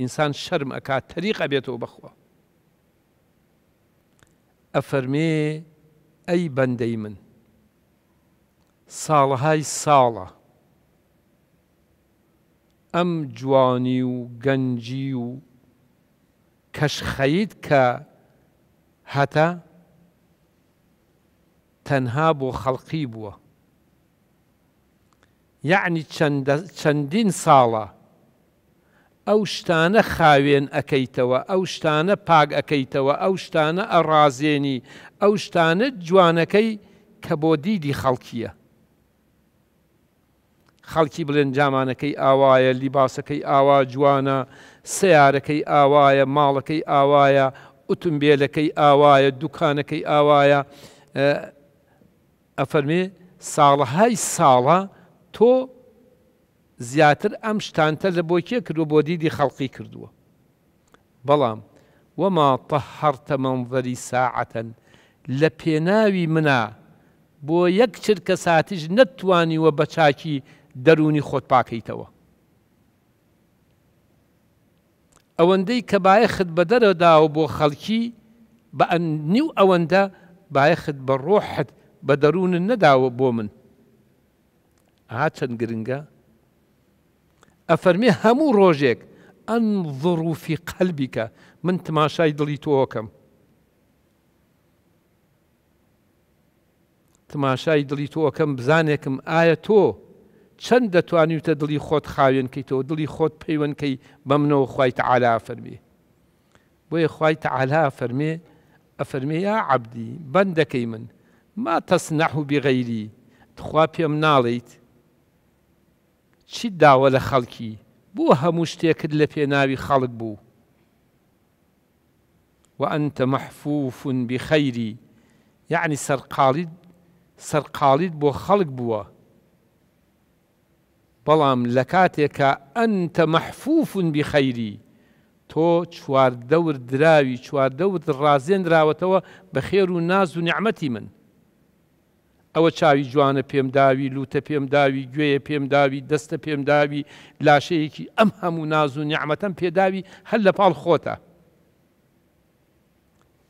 ئینسان شەرم ئەکات تەریقە بێتەوە بەخۆ ئەفەرمێ ئەی بەندەی من ساڵەهای ساڵە ئەم جوانی و گەنجی و کەشخەیت کە هەتا تەنها بۆ خەڵقی بووە یعنی چەندین ساڵە ئەو شتانە خاوێن ئەەکەیتەوە ئەو شتانە پاگ ئەەکەیتەوە ئەو شتانە ئەڕازێنی ئەو شتانە جوانەکەی کە بۆ دیدی خەڵکیە خەڵکی بڵێن جامانەکەی ئاوایە لیباسەکەی ئاوا جوانە سیارەکەی ئاوایە ماڵەکەی ئاوایە ئۆتمبیلەکەی ئاوایە دوکانەکەی ئاوایە ئەفەرمێ ساڵەهای ساڵە تۆ زیاتر ئەم شتانتە لە بۆ کێ کردو بۆ دیدی خەڵقی کردووە بەڵام وەما تەهرتە منڤری ساعەن لە پێناوی منە بۆ یەک چرکە ساتیش نەتوانیوە بە چاکی دەرونی خۆت پاکەیتەوە ئەوەندەی کە باەخت بە دەرەداوە بۆ خەڵکی بە نیو ئەوەندە باەخت بە ڕۆحت بە دەروون نەداوە بۆ من هاچەند گرنگە ئەفەرمێ هەموو ڕۆژێک ئەن ظروفی قەلبیکە من تماشای دڵی تۆکەم. تماشای دڵی تۆکەم بزانێکم ئایا تۆ چەند دەتوانیتە دڵی خۆت خاوێنکەیتەوە دڵی خۆت پەیوەندکەی بە منەوە خی تەعالا فەرمی. بۆیە خی تەعالا فەرمێ ئەفەرمێ یا عبدی بەندەکەی من ما تەسنەح و بغەیری تخوا پێم ناڵیت چیت داوە لە خەڵکی بووە هەموو شتێکت لە پێناوی خەڵک بوو وأنت محفوف بخيري یعنی سەرقاڵیت سەرقاڵیت بۆ خەڵک بووە بەڵام لە کاتێکە ئەنتە مەحفوفون بیخەیری تۆ چواردەور دراوی چواردەور ڕازێنراوەتەوە بە خێر و ناز و نیعممەتی من ئەوە چاوی جوانە پێم داوی لوتە پێم داوی گوێیە پێم داوی دەستە پێم داوی لاشەیەکی ئەم هەموو ناز و نیعممەتەم پێداوی هەل لە پاڵ خۆتە.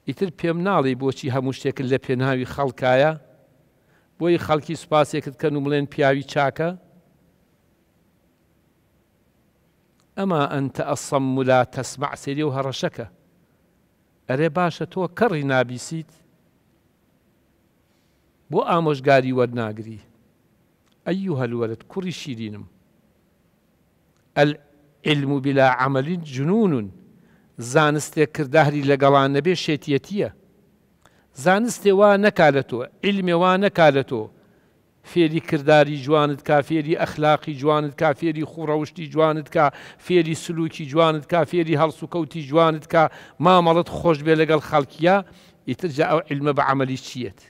ئیتر پێم ناڵی بۆچی هەموو شتێکت لە پێناوی خەڵکایە بۆی خەڵکی سوپاسێکت کەن و بڵێن پیاوی چاکە ئەما ئەتە ئەسەم ولا تەسمع سێری و هەڕەشەکە ئەرێ باشە تۆ کەڕی نابیسیت بۆ ئامۆژگاری وەرناگری ئەی و هەلوەرت کوڕی شیرینم ئەلعلم و بلا عملین جنونون زانستێک کردداری لەگەڵان نەبێ شێتیەتیە زانستێ وا نەکالەتەوە ئیلمێوا نەکالەتەوە فێری کردداری جوانت کا فێری ئەخلاقی جوانت کا فێری خوڕەوشتی جوانت کا فێری سلوکی جوانت کا فێری هەڵسو کەوتی جوانت کا مامەڵت خۆش بێ لەگەڵ خەڵکیە ئیتر ئەو علمە بە عملی چیت؟